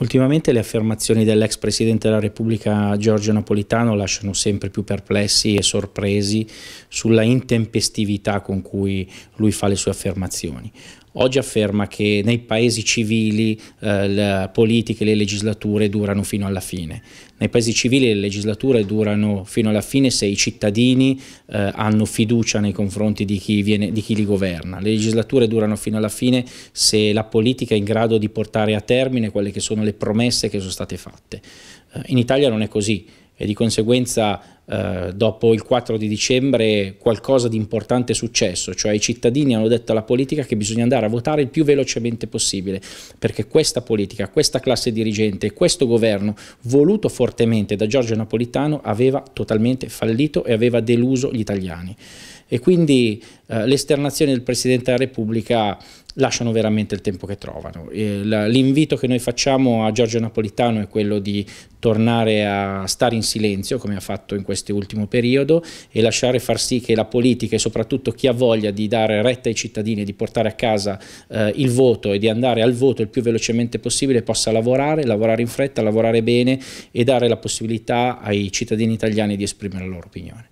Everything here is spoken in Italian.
Ultimamente le affermazioni dell'ex Presidente della Repubblica Giorgio Napolitano lasciano sempre più perplessi e sorpresi sulla intempestività con cui lui fa le sue affermazioni. Oggi afferma che nei paesi civili eh, le politiche, le legislature durano fino alla fine. Nei paesi civili le legislature durano fino alla fine se i cittadini eh, hanno fiducia nei confronti di chi, viene, di chi, li governa. Le legislature durano fino alla fine se la politica è in grado di portare a termine quelle che sono le promesse che sono state fatte. Eh, in Italia non è così e di conseguenza eh, dopo il 4 di dicembre qualcosa di importante è successo, cioè i cittadini hanno detto alla politica che bisogna andare a votare il più velocemente possibile, perché questa politica, questa classe dirigente, questo governo voluto fortemente da Giorgio Napolitano aveva totalmente fallito e aveva deluso gli italiani. E quindi eh, le esternazioni del Presidente della Repubblica lasciano veramente il tempo che trovano. L'invito che noi facciamo a Giorgio Napolitano è quello di tornare a stare in silenzio, come ha fatto in questi quest'ultimo periodo e lasciare far sì che la politica e soprattutto chi ha voglia di dare retta ai cittadini, di portare a casa eh, il voto e di andare al voto il più velocemente possibile possa lavorare, lavorare in fretta, lavorare bene e dare la possibilità ai cittadini italiani di esprimere la loro opinione.